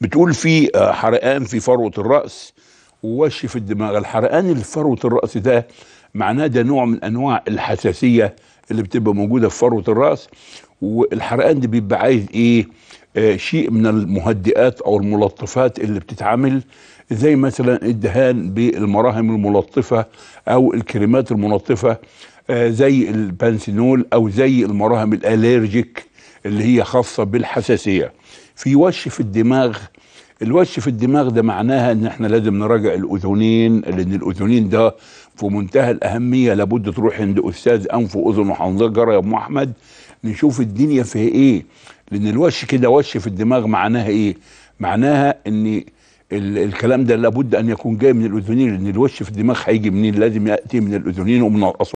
بتقول في آه، حرقان في فروه الراس ووش في الدماغ الحرقان اللي في فروه الراس ده معناه ده نوع من انواع الحساسيه اللي بتبقى موجوده في فروه الراس والحرقان ده بيبقى عايز ايه آه شيء من المهدئات او الملطفات اللي بتتعمل زي مثلا الدهان بالمراهم الملطفه او الكريمات الملطفه آه زي البانسينول او زي المراهم الاليرجيك اللي هي خاصة بالحساسية في وش في الدماغ الوش في الدماغ ده معناها ان احنا لازم نراجع الاذنين لان الاذنين ده في منتهى الاهميه لابد تروح عند استاذ انف واذن وحنجره يا ابو احمد نشوف الدنيا فيها ايه لان الوش كده وش في الدماغ معناها ايه معناها ان الكلام ده لابد ان يكون جاي من الاذنين لان الوش في الدماغ هيجي منين لازم ياتي من الاذنين ومن الاصوات